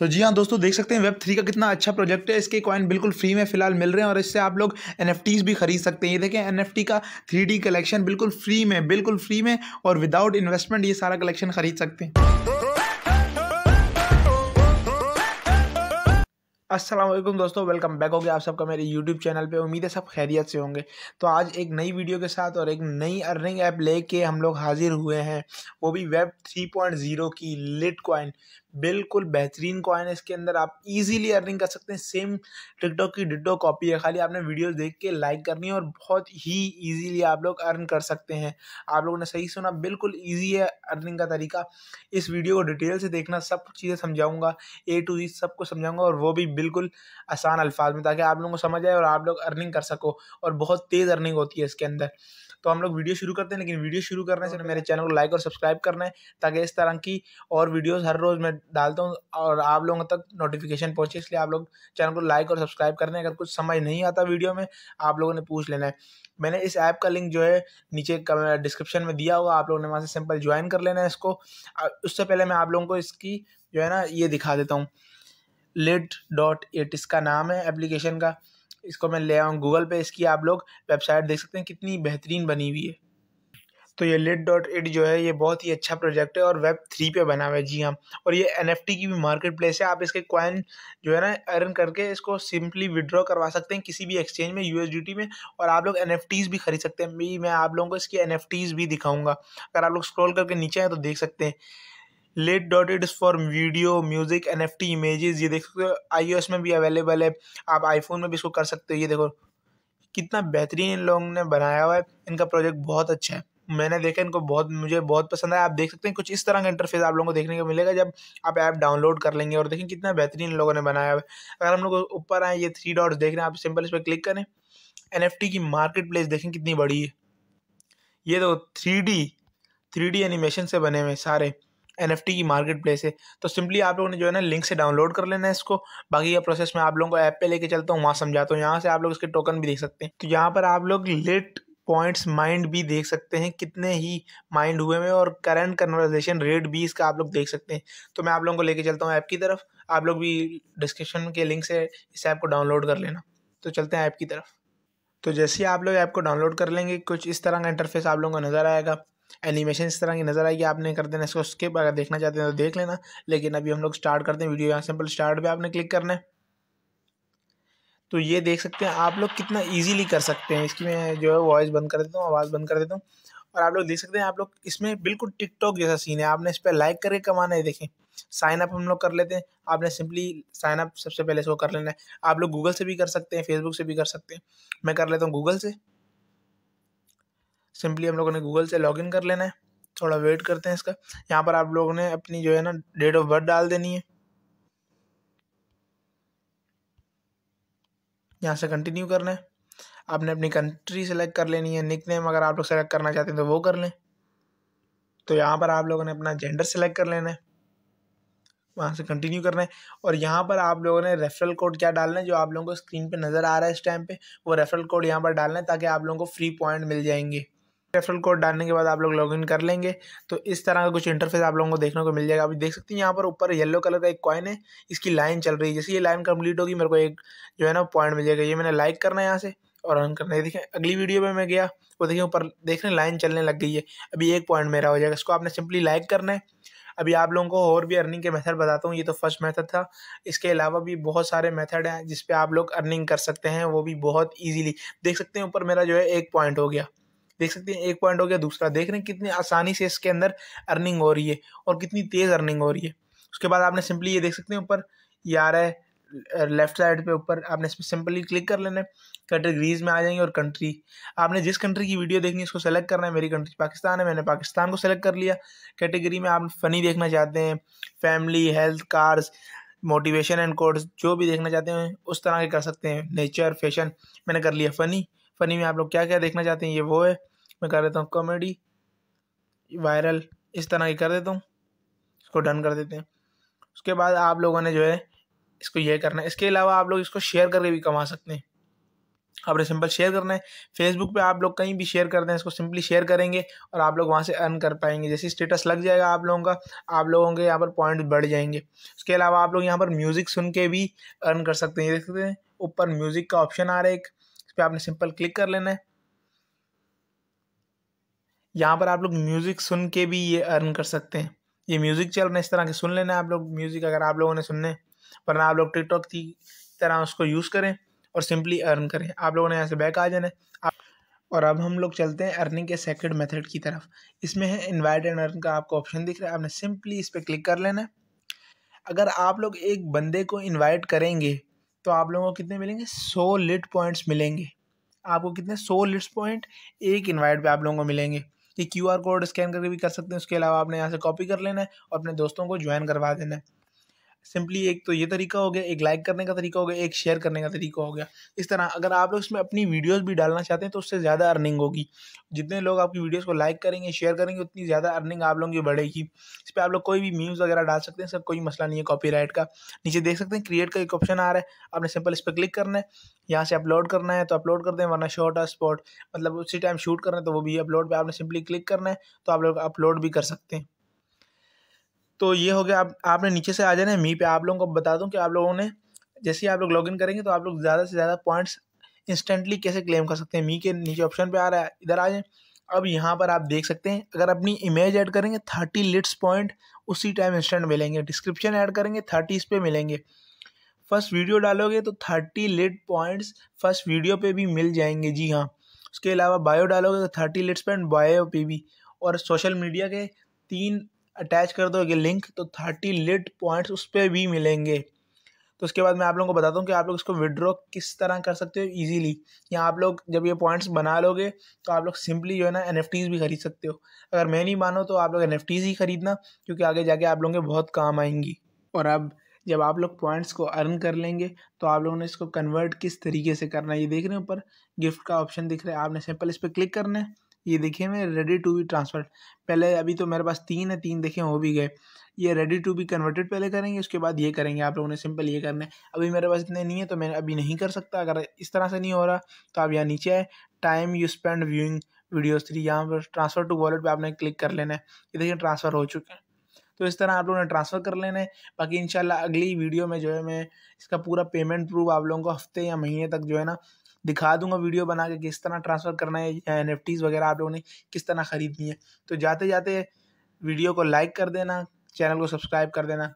तो जी हाँ दोस्तों देख सकते हैं वेब थ्री का कितना अच्छा प्रोजेक्ट है इसके कॉइन बिल्कुल फ्री में फिलहाल मिल रहे हैं और इससे आप लोग एन भी खरीद सकते हैं ये देखें एन का थ्री कलेक्शन बिल्कुल फ्री में बिल्कुल फ्री में और विदाउट इन्वेस्टमेंट ये सारा कलेक्शन खरीद सकते हैं असलम दोस्तों वेलकम बैक हो गया आप सबका मेरे यूट्यूब चैनल पे उम्मीद है सब खैरियत से होंगे तो आज एक नई वीडियो के साथ और एक नई अर्निंग ऐप लेके हम लोग हाजिर हुए हैं वो भी वेब 3.0 की लिट कॉइन बिल्कुल बेहतरीन कॉइन है इसके अंदर आप इजीली अर्निंग कर सकते हैं सेम टिकटॉक की डिटो कॉपी है खाली आपने वीडियोस देख के लाइक करनी है और बहुत ही इजीली आप लोग अर्न कर सकते हैं आप लोगों ने सही सुना बिल्कुल इजी है अर्निंग का तरीका इस वीडियो को डिटेल से देखना सब चीज़ें समझाऊँगा ए टू जी सब कुछ समझाऊँगा और वो भी बिल्कुल आसान अल्फाज में ताकि आप लोगों को समझ आए और आप लोग अर्निंग कर सको और बहुत तेज़ अर्निंग होती है इसके अंदर तो हम लोग वीडियो शुरू करते हैं लेकिन वीडियो शुरू करने से हाँ। मेरे चैनल को लाइक और सब्सक्राइब करना है ताकि इस तरह की और वीडियोज़ हर रोज़ मैं डालता हूँ और आप लोगों तक नोटिफिकेशन पहुँचे इसलिए आप लोग चैनल को लाइक और सब्सक्राइब करना है अगर कुछ समझ नहीं आता वीडियो में आप लोगों ने पूछ लेना है मैंने इस ऐप का लिंक जो है नीचे डिस्क्रिप्शन में दिया हुआ आप लोगों ने वहाँ से सिंपल ज्वाइन कर लेना है इसको उससे पहले मैं आप लोगों को इसकी जो है ना ये दिखा देता हूँ लेट डॉट एट इसका नाम है एप्लीकेशन का इसको मैं ले आऊँ गूगल पे इसकी आप लोग वेबसाइट देख सकते हैं कितनी बेहतरीन बनी हुई है तो ये लिट डॉट इट जो है ये बहुत ही अच्छा प्रोजेक्ट है और वेब थ्री पे बना हुआ है जी हाँ और ये एन की भी मार्केट प्लेस है आप इसके कॉइन जो है ना अर्न करके इसको सिंपली विड्रॉ करवा सकते हैं किसी भी एक्सचेंज में टी में और आप लोग एन भी खरीद सकते हैं मैं आप लोगों को इसकी एन भी दिखाऊंगा अगर आप लोग स्क्रॉल करके नीचे आए तो देख सकते हैं let that it is for video music N F T images ये देख सकते हो आई एस में भी अवेलेबल है आप आईफोन में भी इसको कर सकते हो ये देखो कितना बेहतरीन इन लोगों ने बनाया हुआ है इनका प्रोजेक्ट बहुत अच्छा है मैंने देखा इनको बहुत मुझे बहुत पसंद आया आप देख सकते हैं कुछ इस तरह का इंटरफेस आप लोगों को देखने को मिलेगा जब आप ऐप डाउनलोड कर लेंगे और देखें कितना बेहतरीन इन लोगों ने बनाया हुआ है अगर हम लोग ऊपर आए ये थ्री डॉट्स देख रहे हैं आप सिंपल इस पर क्लिक करें एन एफ टी की मार्केट प्लेस देखें कितनी बड़ी है ये दो three D three D animation से बने हुए सारे एन की मार्केट प्लेस है तो सिंपली आप लोगों ने जो है ना लिंक से डाउनलोड कर लेना है इसको बाकी यह प्रोसेस मैं आप लोगों को ऐप पे लेके चलता हूँ वहाँ समझाता हूँ यहाँ से आप लोग इसके टोकन भी देख सकते हैं तो यहाँ पर आप लोग लिट पॉइंट्स माइंड भी देख सकते हैं कितने ही माइंड हुए हैं और करंट कन्वर्जेशन रेट भी इसका आप लोग देख सकते हैं तो मैं आप लोगों को लेके चलता हूँ ऐप की तरफ आप लोग भी डिस्क्रिप्शन के लिंक से इस ऐप को डाउनलोड कर लेना तो चलते हैं ऐप की तरफ तो जैसे ही आप लोग ऐप को डाउनलोड कर लेंगे कुछ इस तरह का इंटरफेस आप लोगों को नज़र आएगा एनिमेशन इस तरह की नज़र आएगी आपने कर देना इसको स्किप अगर देखना चाहते हैं तो देख लेना लेकिन अभी हम लोग स्टार्ट करते हैं वीडियो यहाँ सिंपल स्टार्ट पर आपने क्लिक करना है तो ये देख सकते हैं आप लोग कितना ईजीली कर सकते हैं इसकी मैं जो है वॉइस बंद कर देता हूँ आवाज़ बंद कर देता हूँ और आप लोग देख सकते हैं आप लोग इसमें बिल्कुल टिकटॉक जैसा सीन है आपने इस पर लाइक करके कमाना है देखें साइन अप हम लोग कर लेते हैं आपने सिंपली साइन अप सबसे पहले इसको कर लेना है आप लोग गूगल से भी कर सकते हैं फेसबुक से भी कर सकते हैं मैं कर लेता हूँ गूगल से सिंपली हम लोगों ने गूगल से लॉगिन कर लेना है थोड़ा वेट करते हैं इसका यहाँ पर आप लोगों ने अपनी जो है ना डेट ऑफ बर्थ डाल देनी है यहाँ से कंटिन्यू करना है आपने अपनी कंट्री सेलेक्ट कर लेनी है निक नेम अगर आप लोग सेलेक्ट करना चाहते हैं तो वो कर लें तो यहाँ पर आप लोगों ने अपना जेंडर सेलेक्ट कर लेना है वहाँ से कंटिन्यू करना है और यहाँ पर आप लोगों ने रेफरल कोड क्या डालना है जो आप लोगों को स्क्रीन पे नज़र आ रहा है इस टाइम पे वो रेफरल कोड यहाँ पर डालना है ताकि आप लोगों को फ्री पॉइंट मिल जाएंगे रेफरल कोड डालने के बाद आप लोग लॉगिन कर लेंगे तो इस तरह का कुछ इंटरफेस आप लोगों को देखने को मिल जाएगा अभी देख सकते हैं यहाँ पर ऊपर येलो कलर का एक कॉइन है इसकी लाइन चल रही है जैसे ये लाइन कंप्लीट होगी मेरे को एक जो है ना पॉइंट मिल जाएगा ये मैंने लाइक करना है यहाँ से और अर्न करना है देखें अगली वीडियो में मैं गया वो देखिए ऊपर देख रहे लाइन चलने लग गई है अभी एक पॉइंट मेरा हो जाएगा इसको आपने सिंपली लाइक करना है अभी आप लोगों को और भी अर्निंग के मेथड बताता हूँ ये तो फर्स्ट मेथड था इसके अलावा भी बहुत सारे मेथड हैं जिसपे आप लोग अर्निंग कर सकते हैं वो भी बहुत इजीली देख सकते हैं ऊपर मेरा जो है एक पॉइंट हो गया देख सकते हैं एक पॉइंट हो गया दूसरा देख रहे हैं कितनी आसानी से इसके अंदर अर्निंग हो रही है और कितनी तेज़ अर्निंग हो रही है उसके बाद आपने सिंपली ये देख सकते हैं ऊपर ये आ रहा है लेफ्ट साइड पे ऊपर आपने इसमें सिंपली क्लिक कर लेना है कैटेगरीज में आ जाएंगे और कंट्री आपने जिस कंट्री की वीडियो देखनी है उसको सेलेक्ट करना है मेरी कंट्री पाकिस्तान है मैंने पाकिस्तान को सेलेक्ट कर लिया कैटेगरी में आप फ़नी देखना चाहते हैं family health cars motivation and course जो भी देखना चाहते हैं उस तरह के कर सकते हैं नेचर फैशन मैंने कर लिया फ़नी फ़नी में आप लोग क्या क्या देखना चाहते हैं ये वो है मैं कर देता हूँ कॉमेडी वायरल इस तरह की कर देता हूँ इसको डन कर देते हैं उसके बाद आप लोगों ने जो है इसको ये करना है इसके अलावा आप लोग इसको शेयर करके भी कमा सकते हैं आपने सिंपल शेयर करना है फेसबुक पे आप लोग कहीं भी शेयर करते हैं इसको सिंपली शेयर करेंगे और आप लोग वहाँ से अर्न कर पाएंगे जैसे स्टेटस लग जाएगा आप लोगों का आप लोगों के यहाँ पर पॉइंट बढ़ जाएंगे उसके अलावा आप लोग यहाँ पर म्यूज़िक सुन के भी अर्न कर सकते हैं देख सकते हैं ऊपर म्यूज़िक का ऑप्शन आ रहा है एक इस पर आपने सिंपल क्लिक कर लेना है यहाँ पर आप लोग म्यूज़िक सुन के भी ये अर्न कर सकते हैं ये म्यूज़िक चल रहे हैं इस तरह के सुन लेना आप लोग म्यूज़िक अगर आप लोगों ने सुनने वरना आप लोग टिकटॉक की तरह उसको यूज़ करें और सिंपली अर्न करें आप लोगों ने यहाँ से बैक आ जाना है और अब हम लोग चलते हैं अर्निंग के सेकेंड मेथड की तरफ इसमें है इन्वाइट एंड अर्न का आपको ऑप्शन दिख रहा है आपने सिंपली इस पर क्लिक कर लेना है अगर आप लोग एक बंदे को इन्वाइट करेंगे तो आप लोगों को कितने मिलेंगे सौ लिट पॉइंट्स मिलेंगे आपको कितने सौ लिट्स पॉइंट एक इन्वाइट पर आप लोगों को मिलेंगे ये क्यू कोड स्कैन करके भी कर सकते हैं उसके अलावा आपने यहाँ से कॉपी कर लेना है और अपने दोस्तों को ज्वाइन करवा देना है सिंपली एक तो ये तरीका हो गया एक लाइक करने का तरीका हो गया एक शेयर करने का तरीका हो गया इस तरह अगर आप लोग इसमें अपनी वीडियोस भी डालना चाहते हैं तो उससे ज़्यादा अर्निंग होगी जितने लोग आपकी वीडियोस को लाइक करेंगे शेयर करेंगे उतनी ज़्यादा अर्निंग आप लोगों की बढ़ेगी इस पर आप लोग कोई भी मीम्स वगैरह डाल सकते हैं सर कोई मसला नहीं है कॉपी का नीचे देख सकते हैं क्रिएट का एक ऑप्शन आ रहा है आपने सिंपल इस पर क्लिक करना है यहाँ से अपलोड करना है तो अपलोड कर दें वरना शॉर्ट स्पॉट मतलब उसी टाइम शूट करना है तो वो भी अपलोड पर आपने सिंपली क्लिक करना है तो आप लोग अपलोड भी कर सकते हैं तो ये हो गया आप आपने नीचे से आ जाना है मी पे आप लोगों को बता दूं कि आप लोगों ने जैसे ही आप लोग लॉगिन करेंगे तो आप लोग ज़्यादा से ज़्यादा पॉइंट्स इंस्टेंटली कैसे क्लेम कर सकते हैं मी के नीचे ऑप्शन पे आ रहा है इधर आ जाए अब यहाँ पर आप देख सकते हैं अगर अपनी इमेज ऐड करेंगे थर्टी लिट्स पॉइंट उसी टाइम इंस्टेंट मिलेंगे डिस्क्रिप्शन ऐड करेंगे थर्टी इस पर मिलेंगे फर्स्ट वीडियो डालोगे तो thirty lit points first video पे भी मिल जाएंगे जी हाँ उसके अलावा बायो डालोगे तो थर्टी लिट्स पॉइंट बायो पे भी और सोशल मीडिया के तीन अटैच कर दोगे लिंक तो थर्टी लिट पॉइंट्स उस पर भी मिलेंगे तो उसके बाद मैं आप लोगों को बताता हूँ कि आप लोग इसको विड्रॉ किस तरह कर सकते हो इजीली या आप लोग जब ये पॉइंट्स बना लोगे तो आप लोग सिंपली जो है ना एन भी खरीद सकते हो अगर मैं नहीं मानो तो आप लोग एन ही ख़रीदना क्योंकि आगे जाके आप लोगों के बहुत काम आएंगी और अब जब आप लोग पॉइंट्स को अर्न कर लेंगे तो आप लोगों ने इसको कन्वर्ट किस तरीके से करना है ये देख रहे हैं ऊपर गिफ्ट का ऑप्शन दिख रहा है आपने सिंपल इस पर क्लिक करना है ये देखिए मैं रेडी टू बी ट्रांसफर पहले अभी तो मेरे पास तीन है तीन देखें हो भी गए ये रेडी टू बी कन्वर्टेड पहले करेंगे उसके बाद ये करेंगे आप लोगों ने सिंपल ये करना है अभी मेरे पास इतने नहीं है तो मैं अभी नहीं कर सकता अगर इस तरह से नहीं हो रहा तो आप यहाँ नीचे आए time you spend viewing videos three यहाँ पर ट्रांसफ़र टू वॉलेट पर आपने क्लिक कर लेना है ये देखिए ट्रांसफ़र हो चुके हैं तो इस तरह आप लोगों ने ट्रांसफ़र कर लेना है बाकी इंशाल्लाह अगली वीडियो में जो है मैं इसका पूरा पेमेंट प्रूफ आप लोगों को हफ्ते या महीने तक जो है ना दिखा दूंगा वीडियो बना के किस तरह ट्रांसफ़र करना है एन वगैरह आप लोगों ने किस तरह ख़रीदनी है तो जाते जाते वीडियो को लाइक कर देना चैनल को सब्सक्राइब कर देना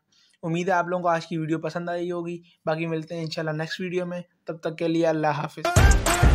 उम्मीद है आप लोगों को आज की वीडियो पसंद आई होगी बाकी मिलते हैं इंशाल्लाह नेक्स्ट वीडियो में तब तक के लिए अल्लाह हाफिज़